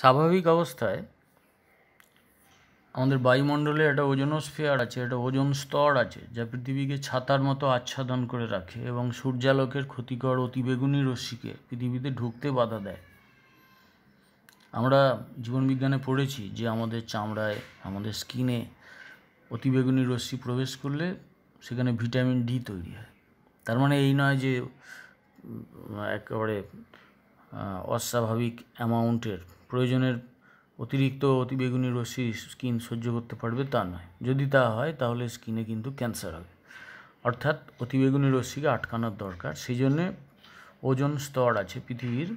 স্বাভাবিক অবস্থায় আমাদের বায়ুমণ্ডলে একটা ওজোনোস্ফিয়ার আছে একটা ওজন স্তর আছে যা পৃথিবীকে ছাতার মতো আচ্ছাদন করে রাখে এবং সূর্যালোকের ক্ষতিকর অতিবেগুনি রশ্মিকে পৃথিবীতে ঢুকতে বাধা দেয় আমরা জীবনবিজ্ঞানে পড়েছি যে আমাদের চামড়ায় আমাদের স্কিনে অতিবেগুনি রশ্মি প্রবেশ করলে সেখানে ভিটামিন ডি তৈরি হয় তার মানে এই নয় যে একেবারে অস্বাভাবিক অ্যামাউন্টের প্রয়োজনের অতিরিক্ত অতিবেগুনি রশ্মি স্কিন সহ্য করতে পারবে তা নয় যদি তা হয় তাহলে স্কিনে কিন্তু ক্যান্সার হবে অর্থাৎ অতিবেগুনি রশ্মিকে আটকানোর দরকার সেই জন্যে ওজন স্তর আছে পৃথিবীর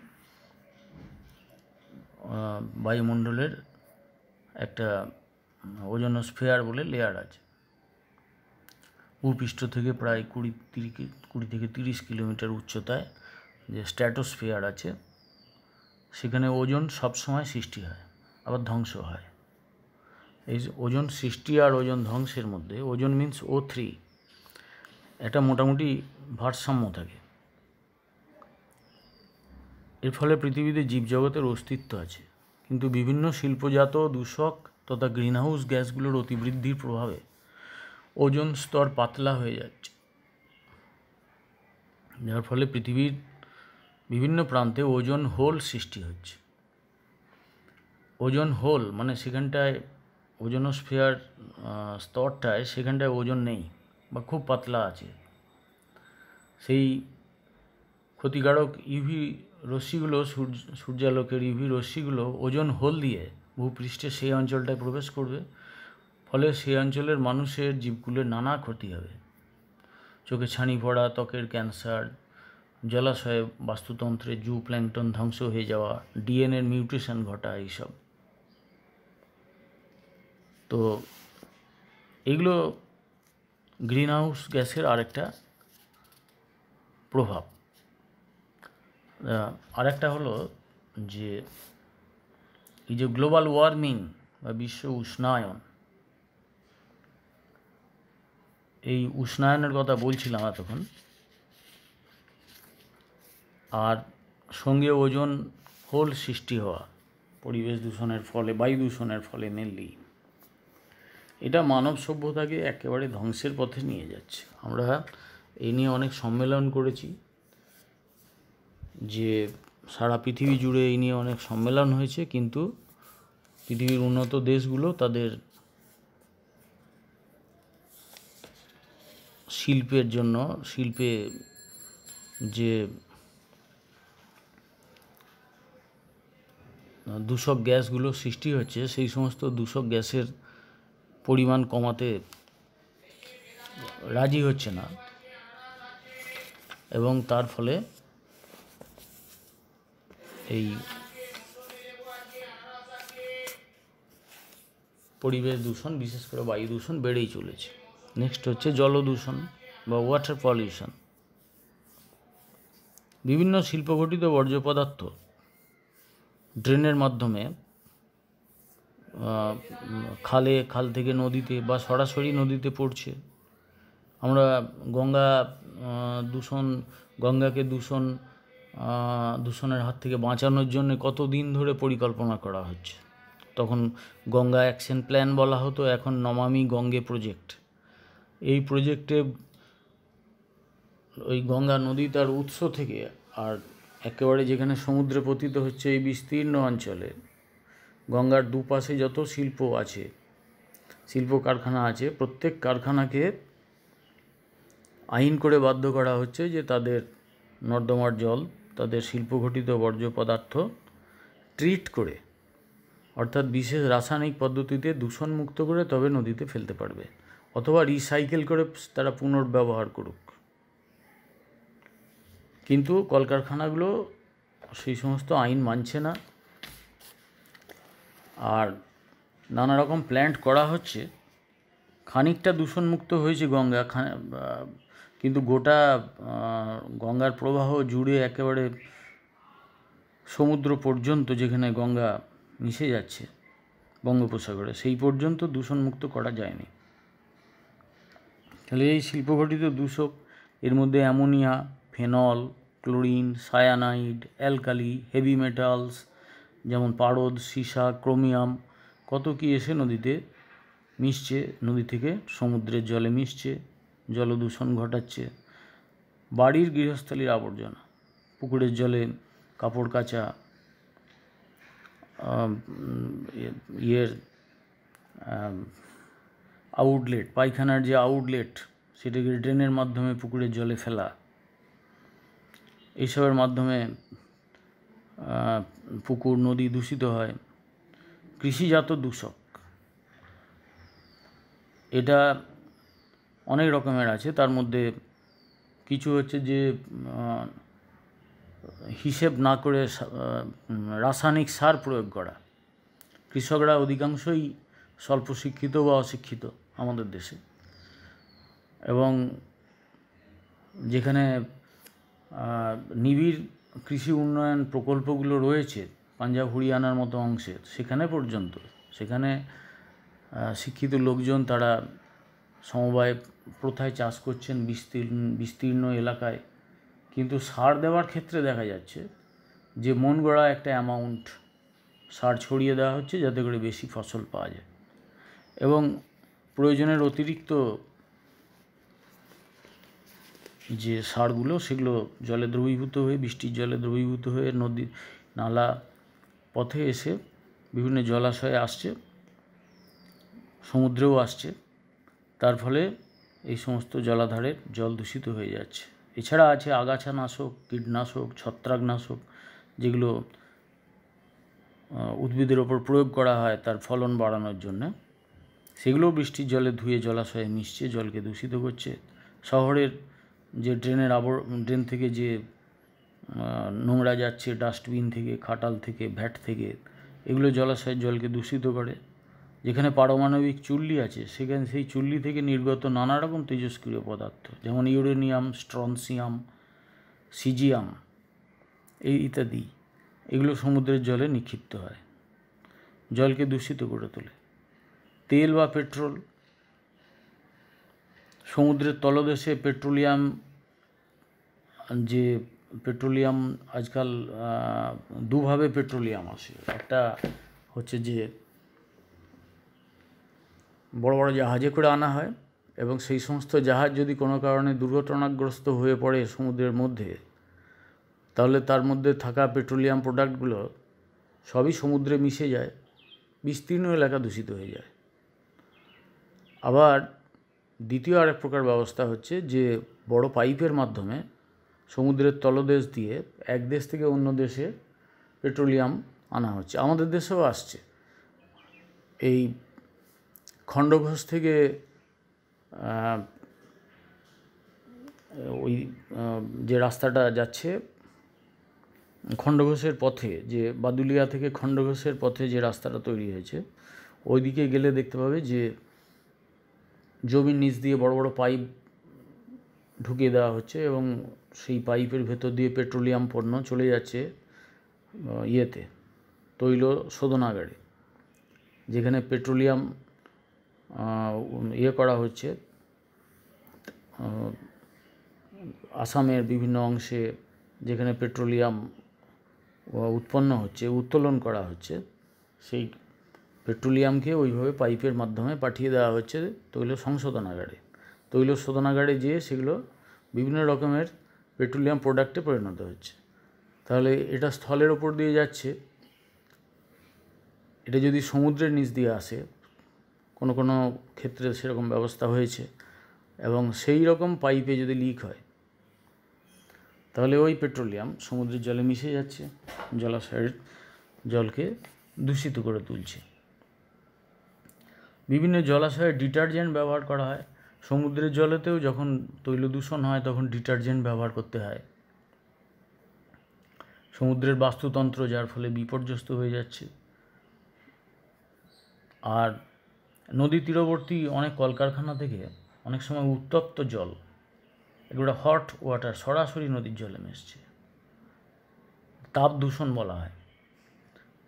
বায়ুমণ্ডলের একটা ওজন স্ফেয়ার বলে লেয়ার আছে ভূপৃষ্ঠ থেকে প্রায় কুড়ি কুড়ি থেকে তিরিশ কিলোমিটার উচ্চতায় যে স্ট্র্যাটোস্ফিয়ার আছে সেখানে ওজন সবসময় সৃষ্টি হয় আবার ধ্বংস হয় এই ওজন সৃষ্টি আর ওজন ধ্বংসের মধ্যে ওজন মিন্স ও থ্রি এটা মোটামুটি ভারসাম্য থাকে এর ফলে পৃথিবীতে জীবজগতের অস্তিত্ব আছে কিন্তু বিভিন্ন শিল্পজাত দূষক তথা গ্রিনহাউস গ্যাসগুলোর অতিবৃদ্ধির প্রভাবে ওজন স্তর পাতলা হয়ে যাচ্ছে যার ফলে পৃথিবীর বিভিন্ন প্রান্তে ওজন হোল সৃষ্টি হচ্ছে ওজন হোল মানে সেখানটায় ওজনোস্ফিয়ার স্তরটায় সেখানটায় ওজন নেই বা খুব পাতলা আছে সেই ক্ষতিকারক ইউভি রশ্মিগুলো সূর্য সূর্যালোকের ইউভি রশ্মিগুলো ওজন হোল দিয়ে ভূপৃষ্ঠে সেই অঞ্চলটায় প্রবেশ করবে ফলে সেই অঞ্চলের মানুষের জীবগুলোর নানা ক্ষতি হবে চোখে ছানি পড়া ত্বকের ক্যান্সার জলাশয়ে বাস্তুতন্ত্রে জু প্ল্যাংটন ধ্বংস হয়ে যাওয়া ডিএনএর মিউটেশন ঘটা এইসব তো এগুলো গ্রিনহাউস গ্যাসের আরেকটা প্রভাব আরেকটা হলো যে এই যে গ্লোবাল ওয়ার্মিং বা বিশ্ব উষ্ণায়ন এই উষ্ণায়নের কথা বলছিলাম এতক্ষণ আর সঙ্গে ওজন হোল সৃষ্টি হওয়া পরিবেশ দূষণের ফলে বায়ু দূষণের ফলে মেনলি এটা মানব সভ্যতাকে একেবারে ধ্বংসের পথে নিয়ে যাচ্ছে আমরা এই নিয়ে অনেক সম্মেলন করেছি যে সারা পৃথিবী জুড়ে এই নিয়ে অনেক সম্মেলন হয়েছে কিন্তু পৃথিবীর উন্নত দেশগুলো তাদের শিল্পের জন্য শিল্পে যে দূষক গ্যাসগুলো সৃষ্টি হচ্ছে সেই সমস্ত দূষক গ্যাসের পরিমাণ কমাতে রাজি হচ্ছে না এবং তার ফলে এই পরিবেশ দূষণ বিশেষ করে বায়ু দূষণ বেড়েই চলেছে নেক্সট হচ্ছে জল দূষণ বা ওয়াটার পলিউশন বিভিন্ন শিল্পঘটিত বর্জ্য পদার্থ ড্রেনের মাধ্যমে খালে খাল থেকে নদীতে বা সরাসরি নদীতে পড়ছে আমরা গঙ্গা দূষণ গঙ্গাকে দূষণ দূষণের হাত থেকে বাঁচানোর জন্য কত দিন ধরে পরিকল্পনা করা হচ্ছে তখন গঙ্গা অ্যাকশন প্ল্যান বলা হতো এখন নমামি গঙ্গে প্রজেক্ট এই প্রজেক্টে ওই গঙ্গা নদী তার উৎস থেকে আর একেবারে যেখানে সমুদ্রে পতিত হচ্ছে এই বিস্তীর্ণ অঞ্চলে গঙ্গার দুপাশে যত শিল্প আছে শিল্প কারখানা আছে প্রত্যেক কারখানাকে আইন করে বাধ্য করা হচ্ছে যে তাদের নর্দমার জল তাদের শিল্পঘটিত বর্জ্য পদার্থ ট্রিট করে অর্থাৎ বিশেষ রাসায়নিক পদ্ধতিতে দূষণমুক্ত করে তবে নদীতে ফেলতে পারবে অথবা রিসাইকেল করে তারা পুনর্ব্যবহার করুক কিন্তু কলকারখানাগুলো সেই সমস্ত আইন মানছে না আর নানা রকম প্ল্যান্ট করা হচ্ছে খানিকটা দূষণমুক্ত হয়েছে গঙ্গা কিন্তু গোটা গঙ্গার প্রবাহ জুড়ে একেবারে সমুদ্র পর্যন্ত যেখানে গঙ্গা মিশে যাচ্ছে বঙ্গোপসাগরে সেই পর্যন্ত দূষণমুক্ত করা যায়নি তাহলে এই শিল্পঘটিত দূষক এর মধ্যে ammonia phenol chlorine cyanide alkali heavy metals যেমন পারদ সীসা ক্রোমিয়াম কত কি এসে নদীতে মিশছে নদী থেকে সমুদ্রের জলে মিশছে জলদূষণ ঘটাচ্ছে বাড়ির গৃহস্থলীর আবর্জনা পুকুরের জলে কাপড় কাচা ইয়ে, ইয়ের আউটলেট পায়খানার যে আউটলেট সেটাকে ড্রেনের মাধ্যমে পুকুরের জলে ফেলা এইসবের মাধ্যমে পুকুর নদী দূষিত হয় কৃষিজাত দূষক এটা অনেক রকমের আছে তার মধ্যে কিছু হচ্ছে যে হিসেব না করে রাসায়নিক সার প্রয়োগ করা কৃষকরা অধিকাংশই স্বল্প শিক্ষিত বা অশিক্ষিত আমাদের দেশে এবং যেখানে নিবিড় কৃষি উন্নয়ন প্রকল্পগুলো রয়েছে পাঞ্জাব হরিয়ানার মতো অংশে সেখানে পর্যন্ত সেখানে শিক্ষিত লোকজন তারা সমবায় প্রথায় চাষ করছেন বিস্তীর্ণ বিস্তীর্ণ এলাকায় কিন্তু সার দেওয়ার ক্ষেত্রে দেখা যাচ্ছে যে মন গড়া একটা অ্যামাউন্ট সার ছড়িয়ে দেওয়া হচ্ছে যাতে করে বেশি ফসল পাওয়া যায় এবং প্রয়োজনের অতিরিক্ত যে সারগুলো সেগুলো জলে দ্রবীভূত হয়ে বৃষ্টির জলে দ্রবীভূত হয়ে নদী নালা পথে এসে বিভিন্ন জলাশয়ে আসছে সমুদ্রেও আসছে তার ফলে এই সমস্ত জলাধারের জল দূষিত হয়ে যাচ্ছে এছাড়া আছে আগাছানাশক কীটনাশক ছত্রাকনাশক যেগুলো উদ্ভিদের ওপর প্রয়োগ করা হয় তার ফলন বাড়ানোর জন্য সেগুলো বৃষ্টির জলে ধুয়ে জলাশয়ে মিশছে জলকে দূষিত করছে শহরের যে ড্রেনের আবর ড্রেন থেকে যে নোংরা যাচ্ছে ডাস্টবিন থেকে খাটাল থেকে ভ্যাট থেকে এগুলো জলাশয়ের জলকে দূষিত করে যেখানে পারমাণবিক চুল্লি আছে সেখানে সেই চুল্লি থেকে নির্গত নানা রকম তেজস্ক্রিয় পদার্থ যেমন ইউরেনিয়াম স্ট্রনসিয়াম সিজিয়াম এই ইত্যাদি এগুলো সমুদ্রের জলে নিক্ষিপ্ত হয় জলকে দূষিত করে তোলে তেল বা পেট্রোল সমুদ্রের তলদেশে পেট্রোলিয়াম যে পেট্রোলিয়াম আজকাল দুভাবে পেট্রোলিয়াম আসে একটা হচ্ছে যে বড় বড় জাহাজে করে আনা হয় এবং সেই সমস্ত জাহাজ যদি কোনো কারণে দুর্ঘটনাগ্রস্ত হয়ে পড়ে সমুদ্রের মধ্যে তাহলে তার মধ্যে থাকা পেট্রোলিয়াম প্রোডাক্টগুলো সবই সমুদ্রে মিশে যায় বিস্তীর্ণ এলাকা দূষিত হয়ে যায় আবার দ্বিতীয় আরেক প্রকার ব্যবস্থা হচ্ছে যে বড় পাইপের মাধ্যমে সমুদ্রের তলদেশ দিয়ে এক দেশ থেকে অন্য দেশে পেট্রোলিয়াম আনা হচ্ছে আমাদের দেশেও আসছে এই খণ্ডঘোষ থেকে ওই যে রাস্তাটা যাচ্ছে খণ্ডঘোষের পথে যে বাদুলিয়া থেকে খণ্ডঘোষের পথে যে রাস্তাটা তৈরি হয়েছে ওইদিকে গেলে দেখতে পাবে যে জমির নিচ দিয়ে বড় বড় পাইপ ঢুকিয়ে দেওয়া হচ্ছে এবং সেই পাইপের ভেতর দিয়ে পেট্রোলিয়াম পণ্য চলে যাচ্ছে ইয়েতে তৈল শোধনাগারে যেখানে পেট্রোলিয়াম ইয়ে করা হচ্ছে আসামের বিভিন্ন অংশে যেখানে পেট্রোলিয়াম উৎপন্ন হচ্ছে উত্তোলন করা হচ্ছে সেই পেট্রোলিয়ামকে ওইভাবে পাইপের মাধ্যমে পাঠিয়ে দেওয়া হচ্ছে তৈল সংশোধনাগারে তৈল শোধনাগারে যেয়ে সেগুলো বিভিন্ন রকমের পেট্রোলিয়াম প্রোডাক্টে পরিণত হচ্ছে তাহলে এটা স্থলের ওপর দিয়ে যাচ্ছে এটা যদি সমুদ্রের নিচ দিয়ে আসে কোনো কোনো ক্ষেত্রে সেরকম ব্যবস্থা হয়েছে এবং সেই রকম পাইপে যদি লিক হয় তাহলে ওই পেট্রোলিয়াম সমুদ্রের জলে মিশে যাচ্ছে জলাশয়ের জলকে দূষিত করে তুলছে বিভিন্ন জলাশয়ে ডিটারজেন্ট ব্যবহার করা হয় সমুদ্রের জলেতেও যখন তৈল দূষণ হয় তখন ডিটারজেন্ট ব্যবহার করতে হয় সমুদ্রের বাস্তুতন্ত্র যার ফলে বিপর্যস্ত হয়ে যাচ্ছে আর নদী তীরবর্তী অনেক কলকারখানা থেকে অনেক সময় উত্তপ্ত জল এগুলো হট ওয়াটার সরাসরি নদীর জলে মিশছে তাপ দূষণ বলা হয়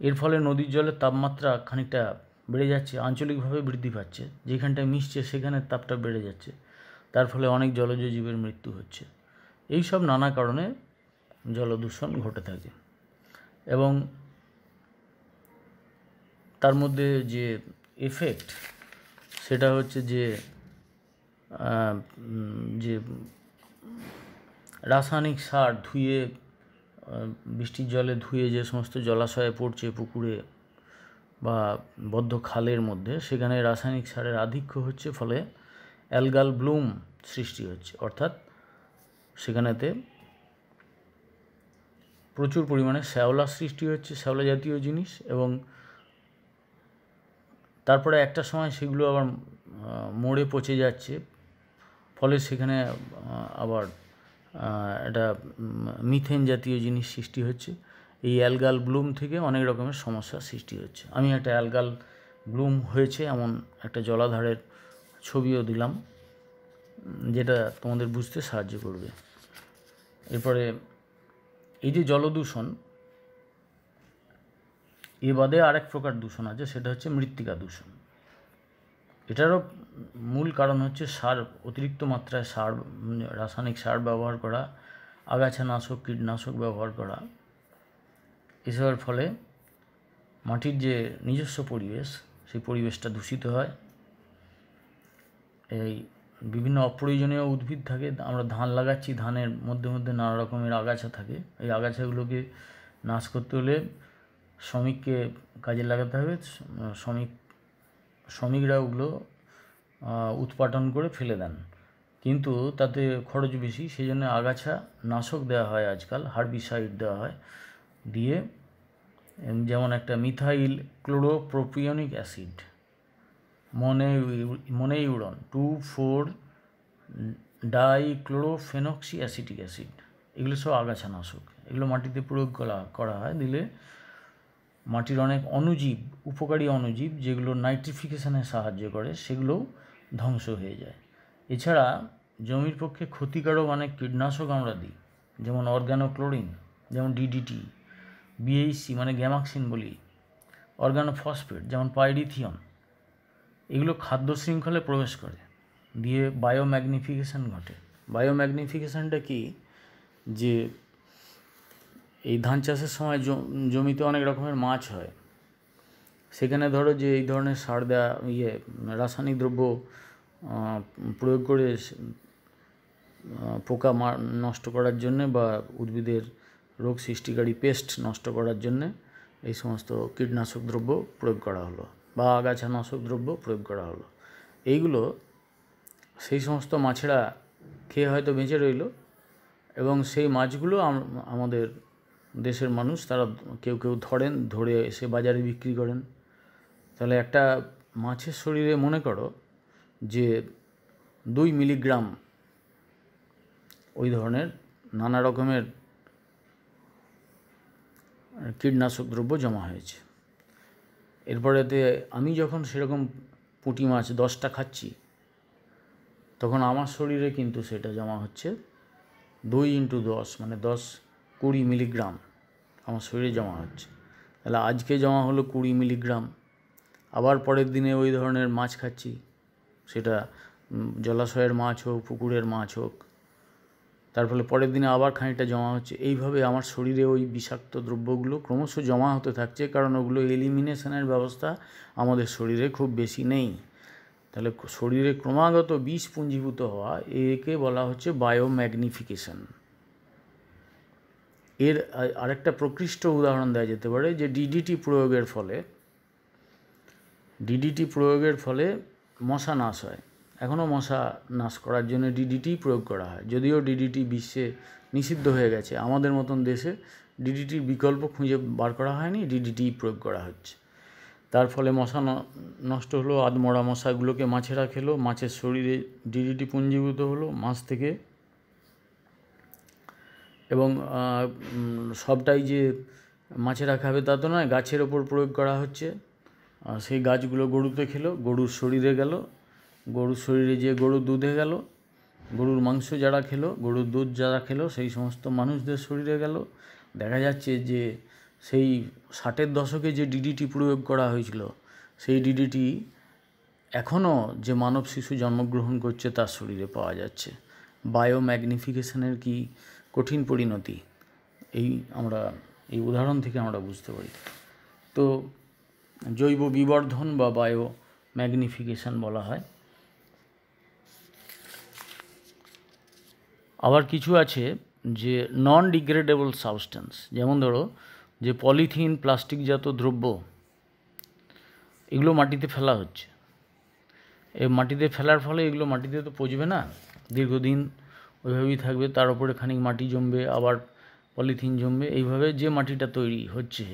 এর ফলে নদীর জলের তাপমাত্রা খানিকটা বেড়ে যাচ্ছে আঞ্চলিকভাবে বৃদ্ধি পাচ্ছে যেখানটায় মিশছে সেখানের তাপটা বেড়ে যাচ্ছে তার ফলে অনেক জলজ জীবের মৃত্যু হচ্ছে এই সব নানা কারণে জলদূষণ ঘটে থাকে এবং তার মধ্যে যে এফেক্ট সেটা হচ্ছে যে যে রাসায়নিক সার ধুয়ে বৃষ্টির জলে ধুয়ে যে সমস্ত জলাশয়ে পড়ছে পুকুরে বা বদ্ধ খালের মধ্যে সেখানে রাসায়নিক সারের আধিক্য হচ্ছে ফলে অ্যালগাল ব্লুম সৃষ্টি হচ্ছে অর্থাৎ সেখানেতে প্রচুর পরিমাণে শ্যাওলা সৃষ্টি হচ্ছে শ্যাওলা জাতীয় জিনিস এবং তারপরে একটা সময় সেগুলো আবার মোড়ে পচে যাচ্ছে ফলে সেখানে আবার একটা মিথেন জাতীয় জিনিস সৃষ্টি হচ্ছে এই অ্যালগাল ব্লুম থেকে অনেক রকমের সমস্যার সৃষ্টি হচ্ছে আমি একটা অ্যালগাল ব্লুম হয়েছে এমন একটা জলাধারের ছবিও দিলাম যেটা তোমাদের বুঝতে সাহায্য করবে এরপরে এই যে জলদূষণ এ বাদে আরেক প্রকার দূষণ আছে সেটা হচ্ছে মৃত্তিকা দূষণ এটারও মূল কারণ হচ্ছে সার অতিরিক্ত মাত্রায় সার রাসায়নিক সার ব্যবহার করা আগাছানাশক কীটনাশক ব্যবহার করা এসে হওয়ার ফলে মাটির যে নিজস্ব পরিবেশ সেই পরিবেশটা দূষিত হয় এই বিভিন্ন অপ্রয়োজনীয় উদ্ভিদ থাকে আমরা ধান লাগাচ্ছি ধানের মধ্যে মধ্যে নানা রকমের আগাছা থাকে এই আগাছাগুলোকে নাশ করতে হলে শ্রমিককে কাজে লাগাতে হবে শ্রমিক শ্রমিকরা ওগুলো উৎপাটন করে ফেলে দেন কিন্তু তাতে খরচ বেশি সেই জন্য আগাছা নাশক দেওয়া হয় আজকাল হার্বিসাইড দেওয়া হয় দিয়ে যেমন একটা মিথাইল ক্লোরোপ্রোপিয়নিক অ্যাসিড মনে মনে ইউরন two four dichlorophenoxy acetic acid এগুলো সব আগাছানাশক এগুলো মাটিতে প্রয়োগ করা করা হয় দিলে মাটির অনেক অনুজীব উপকারী অনুজীব যেগুলো নাইট্রিফিকেশানে সাহায্য করে সেগুলো ধ্বংস হয়ে যায় এছাড়া জমির পক্ষে ক্ষতিকারক অনেক কীটনাশক আমরা দিই যেমন অর্গ্যানোক্লোরিন যেমন ডিডিটি বিএইসি মানে গ্যামাক্সিন বলি অর্গানোফসফেট যেমন পাইরিথিয়ন এগুলো খাদ্য শৃঙ্খলে প্রবেশ করে দিয়ে বায়োম্যাগনিফিকেশান ঘটে বায়োম্যাগনিফিকেশানটা কি যে এই ধান চাষের সময় জমিতে অনেক রকমের মাছ হয় সেখানে ধরো যে এই ধরনের সার দেওয়া ইয়ে রাসায়নিক দ্রব্য প্রয়োগ করে পোকা নষ্ট করার জন্যে বা উদ্ভিদের রোগ সৃষ্টিকারী পেস্ট নষ্ট করার জন্যে এই সমস্ত কীটনাশক দ্রব্য প্রয়োগ করা হলো বা আগাছানাশক দ্রব্য প্রয়োগ করা হলো এইগুলো সেই সমস্ত মাছেরা খেয়ে হয়তো বেঁচে রইল এবং সেই মাছগুলো আমাদের দেশের মানুষ তারা কেউ কেউ ধরেন ধরে এসে বাজারে বিক্রি করেন তাহলে একটা মাছের শরীরে মনে করো যে দুই মিলিগ্রাম ওই ধরনের নানা রকমের কীটনাশক দ্রব্য জমা হয়েছে এরপরেতে আমি যখন সেরকম পুঁটি মাছ দশটা খাচ্ছি তখন আমার শরীরে কিন্তু সেটা জমা হচ্ছে দুই ইন্টু দশ মানে দশ কুড়ি মিলিগ্রাম আমার শরীরে জমা হচ্ছে তাহলে আজকে জমা হলো কুড়ি মিলিগ্রাম আবার পরের দিনে ওই ধরনের মাছ খাচ্ছি সেটা জলাশয়ের মাছ হোক পুকুরের মাছ হোক তার ফলে পরের দিনে আবার খানিকটা জমা হচ্ছে এইভাবে আমার শরীরে ওই বিষাক্ত দ্রব্যগুলো ক্রমশ জমা হতে থাকছে কারণ ওগুলো এলিমিনেশনের ব্যবস্থা আমাদের শরীরে খুব বেশি নেই তাহলে শরীরে ক্রমাগত বিষ পুঞ্জীভূত হওয়া একে বলা হচ্ছে বায়োম্যাগনিফিকেশন এর আরেকটা প্রকৃষ্ট উদাহরণ দেওয়া যেতে পারে যে ডিডিটি প্রয়োগের ফলে ডিডিটি প্রয়োগের ফলে মশা নাশ হয় এখনও মশা নাশ করার জন্য ডিডিটি প্রয়োগ করা হয় যদিও ডিডিটি বিশ্বে নিষিদ্ধ হয়ে গেছে আমাদের মতন দেশে ডিডিটির বিকল্প খুঁজে বার করা হয়নি ডিডিটি প্রয়োগ করা হচ্ছে তার ফলে মশা নষ্ট হলো আধমরা মশাগুলোকে মাছেরা খেলো মাছের শরীরে ডিডিটি পুঞ্জীভূত হলো মাছ থেকে এবং সবটাই যে মাছেরা খাবে তা তো নয় গাছের ওপর প্রয়োগ করা হচ্ছে সেই গাছগুলো গরুতে খেলো গরুর শরীরে গেল গরুর শরীরে যে গরুর দুধে গেল গরুর মাংস যারা খেলো গরুর দুধ যারা খেলো সেই সমস্ত মানুষদের শরীরে গেল দেখা যাচ্ছে যে সেই ষাটের দশকে যে ডিডিটি প্রয়োগ করা হয়েছিল সেই ডিডিটি এখনও যে মানব শিশু জন্মগ্রহণ করছে তার শরীরে পাওয়া যাচ্ছে বায়োম্যাগনিফিকেশনের কি কঠিন পরিণতি এই আমরা এই উদাহরণ থেকে আমরা বুঝতে পারি তো জৈব বিবর্ধন বা বায়ো ম্যাগনিফিকেশান বলা হয় আবার কিছু আছে যে নন ডিগ্রেডেবল সাবস্টেন্স যেমন ধরো যে পলিথিন প্লাস্টিকজাত দ্রব্য এগুলো মাটিতে ফেলা হচ্ছে এই মাটিতে ফেলার ফলে এগুলো মাটিতে তো পচবে না দীর্ঘদিন ওইভাবেই থাকবে তার উপরে খানিক মাটি জমবে আবার পলিথিন জমবে এইভাবে যে মাটিটা তৈরি হচ্ছে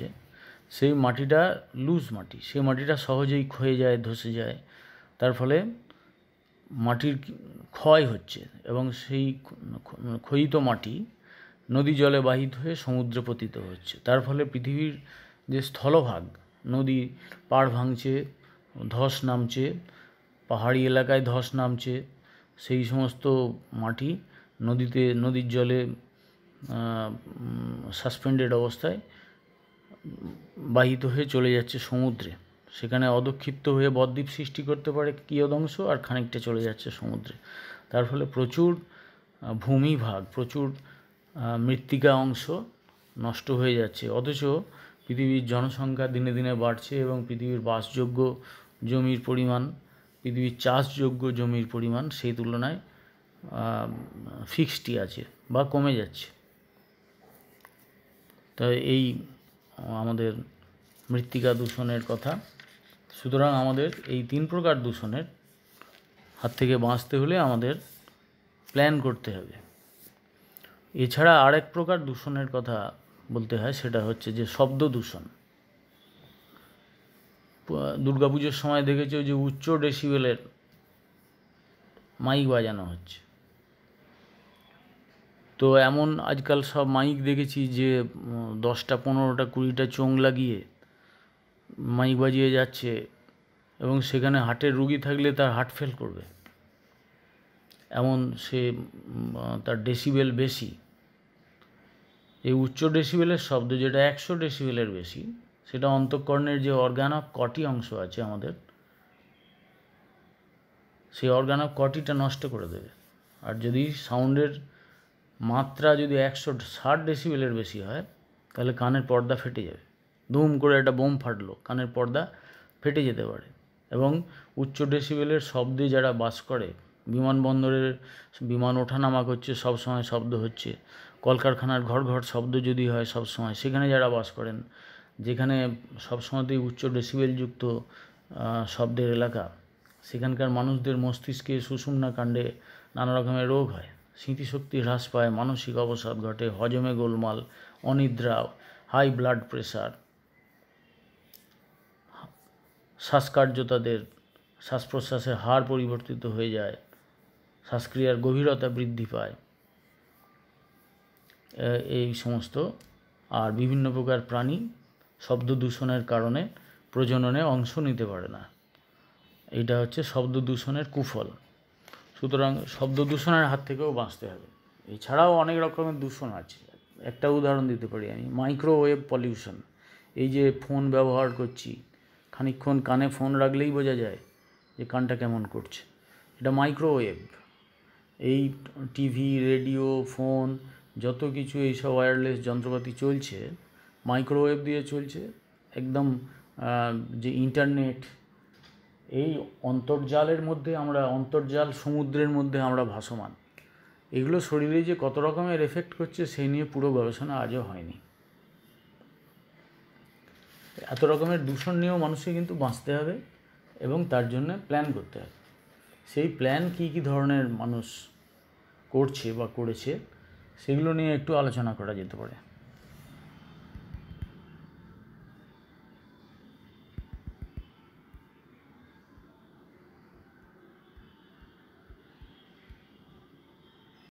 সেই মাটিটা লুজ মাটি সেই মাটিটা সহজেই ক্ষয়ে যায় ধসে যায় তার ফলে মাটির ক্ষয় হচ্ছে এবং সেই ক্ষয়িত মাটি নদী জলে বাহিত হয়ে সমুদ্রে পতিত হচ্ছে তার ফলে পৃথিবীর যে স্থলভাগ নদী পাড় ভাঙছে ধস নামছে পাহাড়ি এলাকায় ধস নামছে সেই সমস্ত মাটি নদীতে নদীর জলে সাসপেন্ডেড অবস্থায় বাহিত হয়ে চলে যাচ্ছে সমুদ্রে সেখানে অদক্ষিপ্ত হয়ে বদ্বীপ সৃষ্টি করতে পারে কিয়দংশ আর খানিকটা চলে যাচ্ছে সমুদ্রে তার ফলে প্রচুর ভূমিভাগ প্রচুর মৃত্তিকা অংশ নষ্ট হয়ে যাচ্ছে অথচ পৃথিবীর জনসংখ্যা দিনে দিনে বাড়ছে এবং পৃথিবীর বাসযোগ্য জমির পরিমাণ পৃথিবীর চাষযোগ্য জমির পরিমাণ সেই তুলনায় ফিক্সডই আছে বা কমে যাচ্ছে তো এই আমাদের মৃত্তিকা দূষণের কথা সুতরাং আমাদের এই তিন প্রকার দূষণের হাত থেকে বাঁচতে হলে আমাদের প্ল্যান করতে হবে এছাড়া আরেক প্রকার দূষণের কথা বলতে হয় সেটা হচ্ছে যে শব্দ দূষণ দুর্গাপুজোর সময় দেখেছ যে উচ্চ ডেসিবেলের মাইক বাজানো হচ্ছে তো এমন আজকাল সব মাইক দেখেছি যে দশটা পনেরোটা কুড়িটা চোং লাগিয়ে মাইক বাজিয়ে যাচ্ছে এবং সেখানে হার্টের রুগী থাকলে তার হার্ট ফেল করবে এমন সে তার ডেসিবেল বেশি এই উচ্চ ডেসিবেলের শব্দ যেটা একশো ডেসিবেলের বেশি সেটা অন্তঃকর্ণের যে অর্গান অফ কটি অংশ আছে আমাদের সেই অর্গান অফ কটিটা নষ্ট করে দেবে আর যদি সাউন্ডের মাত্রা যদি একশো ষাট ডেসিবেলের বেশি হয় তাহলে কানের পর্দা ফেটে যাবে ধুম করে একটা বোম ফাটলো কানের পর্দা ফেটে যেতে পারে এবং উচ্চ ডেসিবেলের শব্দে যারা বাস করে বিমানবন্দরের বিমান ওঠানামা করছে সবসময় শব্দ হচ্ছে কলকারখানার ঘর ঘর শব্দ যদি হয় সবসময় সেখানে যারা বাস করেন যেখানে সবসময়তেই উচ্চ ডেসিবেলযুক্ত শব্দের এলাকা সেখানকার মানুষদের মস্তিষ্কে সুষুম্না কাণ্ডে নানা রকমের রোগ হয় স্মৃতিশক্তি হ্রাস পায় মানসিক অবসাদ ঘটে হজমে গোলমাল অনিদ্রা হাই ব্লাড প্রেশার শ্বাসকার্য তাদের শ্বাস প্রশ্বাসের হার পরিবর্তিত হয়ে যায় শ্বাসক্রিয়ার গভীরতা বৃদ্ধি পায় এই সমস্ত আর বিভিন্ন প্রকার প্রাণী শব্দ দূষণের কারণে প্রজননে অংশ নিতে পারে না এটা হচ্ছে শব্দ দূষণের কুফল সুতরাং শব্দ দূষণের হাত থেকেও বাঁচতে হবে এছাড়াও অনেক রকমের দূষণ আছে একটা উদাহরণ দিতে পারি আমি মাইক্রোওয়েভ পলিউশন এই যে ফোন ব্যবহার করছি খানিক্ষণ কানে ফোন রাখলেই বোঝা যায় যে কানটা কেমন করছে এটা মাইক্রোওয়েভ এই টিভি রেডিও ফোন যত কিছু এইসব ওয়্যারলেস যন্ত্রপাতি চলছে মাইক্রোওয়েভ দিয়ে চলছে একদম যে ইন্টারনেট এই অন্তর্জালের মধ্যে আমরা অন্তর্জাল সমুদ্রের মধ্যে আমরা ভাসমান এগুলো শরীরে যে কত রকমের এফেক্ট করছে সেই নিয়ে পুরো গবেষণা আজও হয়নি এত রকমের দূষণ নিয়েও মানুষকে কিন্তু বাঁচতে হবে এবং তার জন্য প্ল্যান করতে হবে সেই প্ল্যান কী কী ধরনের মানুষ করছে বা করেছে সেগুলো নিয়ে একটু আলোচনা করা যেতে পারে